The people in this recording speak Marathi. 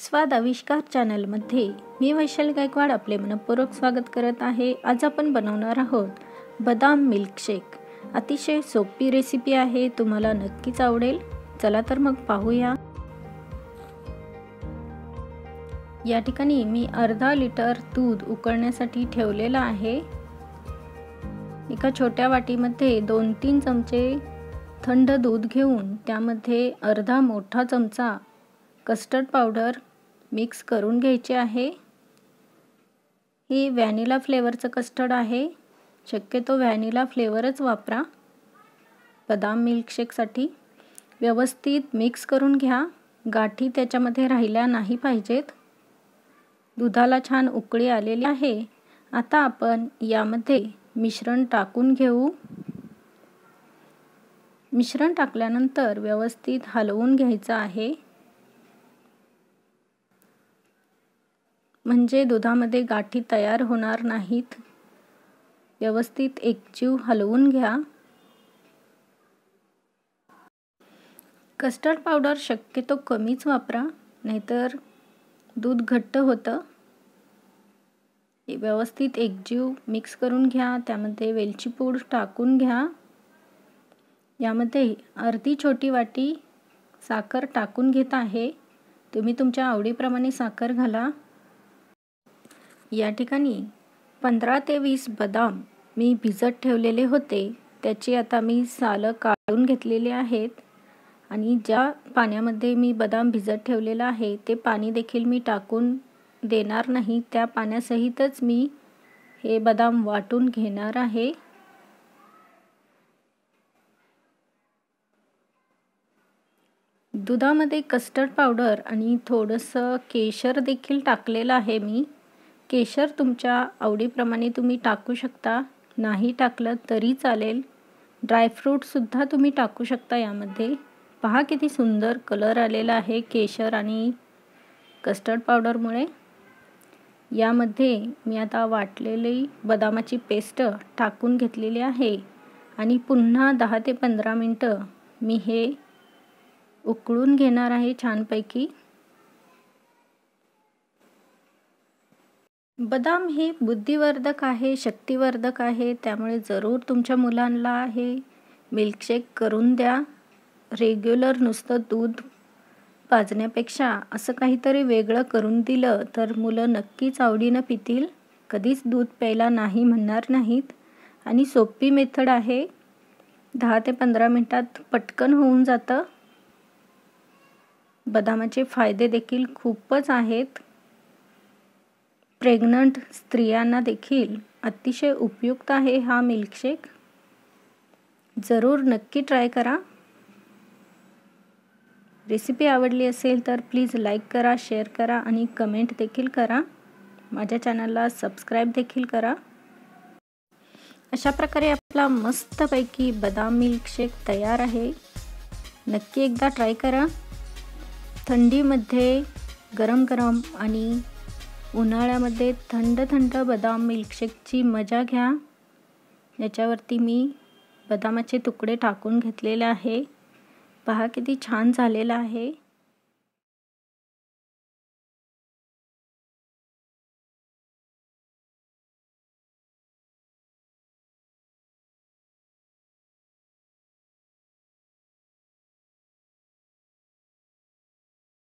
स्वाद आविष्कार चॅनलमध्ये मी वैशाली गायकवाड आपले मनपूर्वक स्वागत करत आहे आज आपण बनवणार आहोत बदाम मिल्कशेक अतिशय सोपी रेसिपी आहे तुम्हाला नक्कीच आवडेल चला तर मग पाहूया या ठिकाणी मी अर्धा लिटर दूध उकळण्यासाठी ठेवलेलं आहे एका छोट्या वाटीमध्ये दोन तीन चमचे थंड दूध घेऊन त्यामध्ये अर्धा मोठा चमचा कस्टर्ड पावडर मिक्स करून घ्यायचे आहे हे व्हॅनिला फ्लेवरचं कस्टर्ड आहे शक्यतो व्हॅनिला फ्लेवरच वापरा बदाम मिल्कशेकसाठी व्यवस्थित मिक्स करून घ्या गाठी त्याच्यामध्ये राहिल्या नाही पाहिजेत दुधाला छान उकळी आलेली आहे आता आपण यामध्ये मिश्रण टाकून घेऊ मिश्रण टाकल्यानंतर व्यवस्थित हलवून घ्यायचं आहे म्हणजे दुधामध्ये गाठी तयार होणार नाहीत व्यवस्थित एकजीव हलवून घ्या कस्टर्ड पावडर शक्यतो कमीच वापरा नाहीतर दूध घट्ट होतं व्यवस्थित एकजीव मिक्स करून घ्या त्यामध्ये वेलची पूड टाकून घ्या यामध्ये अर्धी छोटी वाटी साखर टाकून घेत आहे तुम्ही तुमच्या आवडीप्रमाणे साखर घाला या ठिकाणी पंधरा ते वीस बदाम मी भिजत ठेवलेले होते त्याची आता मी सालं काढून घेतलेली आहेत आणि ज्या पाण्यामध्ये मी बदाम भिजत ठेवलेलं आहे ते पाणी देखील मी टाकून देणार नाही त्या पाण्यासहितच मी हे बदाम वाटून घेणार आहे दुधामध्ये कस्टर्ड पावडर आणि थोडंसं केशर देखील टाकलेलं आहे मी केशर तुमच्या आवडीप्रमाणे तुम्ही टाकू शकता नाही टाकलं तरी चालेल ड्रायफ्रूटसुद्धा तुम्ही टाकू शकता यामध्ये पहा किती सुंदर कलर आलेला आहे केशर आणि कस्टर्ड पावडरमुळे यामध्ये मी आता वाटलेली बदामाची पेस्ट टाकून घेतलेली आहे आणि पुन्हा दहा ते पंधरा मिनटं मी हे उकळून घेणार आहे छानपैकी बदाम हे बुद्धिवर्धक आहे शक्तिवर्धक आहे त्यामुळे जरूर तुमच्या मुलांना हे मिल्कशेक करून द्या रेग्युलर नुसतं दूध पाजण्यापेक्षा असं काहीतरी वेगळं करून दिलं तर मुलं नक्कीच आवडीनं पितील कधीच दूध प्यायला नाही म्हणणार नाहीत आणि सोपी मेथड आहे दहा ते पंधरा मिनटात पटकन होऊन जातं बदामाचे फायदे देखील खूपच आहेत प्रेग्नंट स्त्रियांना देखील अतिशय उपयुक्त आहे हा मिल्कशेक जरूर नक्की ट्राय करा रेसिपी आवडली असेल तर प्लीज लाईक करा शेअर करा आणि कमेंट देखील करा माझ्या चॅनलला सबस्क्राईब देखील करा अशा प्रकारे आपला मस्तपैकी बदाम मिल्कशेक तयार आहे नक्की एकदा ट्राय करा थंडीमध्ये गरम गरम आणि उन्हाळ्यामध्ये थंड थंड बदाम मिल्कशेकची मजा घ्या याच्यावरती मी बदामाचे तुकडे टाकून घेतलेले आहे पहा किती छान झालेलं आहे